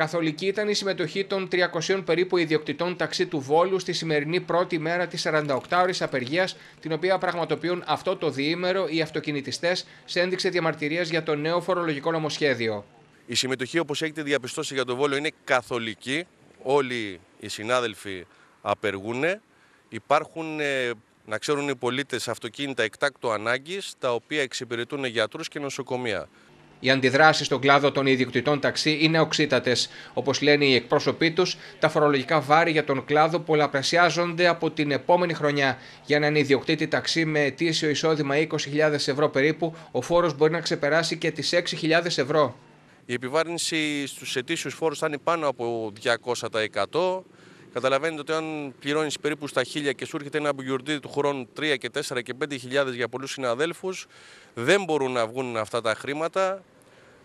Καθολική ήταν η συμμετοχή των 300 περίπου ιδιοκτητών ταξί του Βόλου στη σημερινή πρώτη μέρα της 48ωρη απεργίας, την οποία πραγματοποιούν αυτό το διήμερο οι αυτοκινητιστές σε ένδειξη διαμαρτυρίας για το νέο φορολογικό νομοσχέδιο. Η συμμετοχή, όπως έχετε διαπιστώσει για το Βόλο, είναι καθολική. Όλοι οι συνάδελφοι απεργούν. Υπάρχουν, ε, να ξέρουν οι πολίτες, αυτοκίνητα εκτάκτου ανάγκης, τα οποία εξυπηρετούν γιατρούς και νοσοκομεία. Οι αντιδράσεις στον κλάδο των ιδιοκτητών ταξί είναι οξύτατες. Όπως λένε οι εκπρόσωποι τους, τα φορολογικά βάρη για τον κλάδο πολλαπλασιάζονται από την επόμενη χρονιά. Για έναν ιδιοκτήτη ταξί με ετήσιο εισόδημα 20.000 ευρώ περίπου, ο φόρος μπορεί να ξεπεράσει και τις 6.000 ευρώ. Η επιβάρυνση στους ετήσιους φόρους θα είναι πάνω από 200%. Καταλαβαίνετε ότι αν πληρώνεις περίπου στα χίλια και σου έρχεται ένα μπουγκιουρντίδι του χρόνου 3 και 4 και 5.000 για πολλούς συναδέλφους, δεν μπορούν να βγουν αυτά τα χρήματα.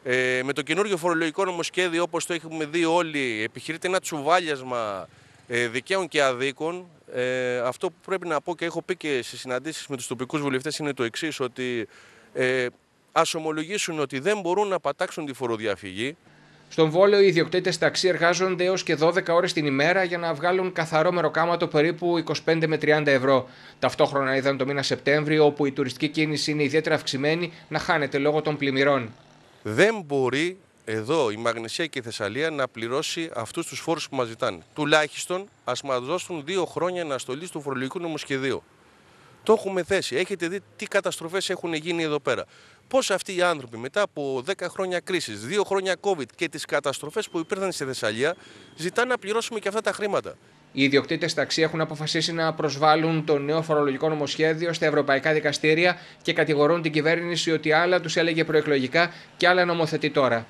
Ε, με το καινούργιο φορολογικό νομοσχέδιο, όπως το έχουμε δει όλοι, επιχειρείται ένα τσουβάλιασμα ε, δικαίων και αδίκων. Ε, αυτό που πρέπει να πω και έχω πει και σε συναντήσεις με τους τοπικούς βουλευτές είναι το εξής, ότι ε, ας ομολογήσουν ότι δεν μπορούν να πατάξουν τη φοροδιαφυγή. Στον Βόλεο, οι ιδιοκτήτες ταξί εργάζονται έως και 12 ώρες την ημέρα για να βγάλουν καθαρό μεροκάματο περίπου 25 με 30 ευρώ. Ταυτόχρονα είδαν το μήνα Σεπτέμβριο, όπου η τουριστική κίνηση είναι ιδιαίτερα αυξημένη, να χάνεται λόγω των πλημμυρών. Δεν μπορεί εδώ η Μαγνησία και η Θεσσαλία να πληρώσει αυτούς τους φόρους που μας ζητάνε. Τουλάχιστον ας μας δώσουν δύο χρόνια αναστολής του φορολογικού νομοσχεδίου. Το έχουμε θέσει. Έχετε δει τι καταστροφές έχουν γίνει εδώ πέρα. Πώς αυτοί οι άνθρωποι μετά από 10 χρόνια κρίσης, 2 χρόνια COVID και τις καταστροφές που υπήρχαν στη Θεσσαλία, ζητάνε να πληρώσουμε και αυτά τα χρήματα. Οι ιδιοκτήτες ταξί έχουν αποφασίσει να προσβάλλουν το νέο φορολογικό νομοσχέδιο στα ευρωπαϊκά δικαστήρια και κατηγορούν την κυβέρνηση ότι άλλα τους έλεγε προεκλογικά και άλλα νομοθετεί τώρα.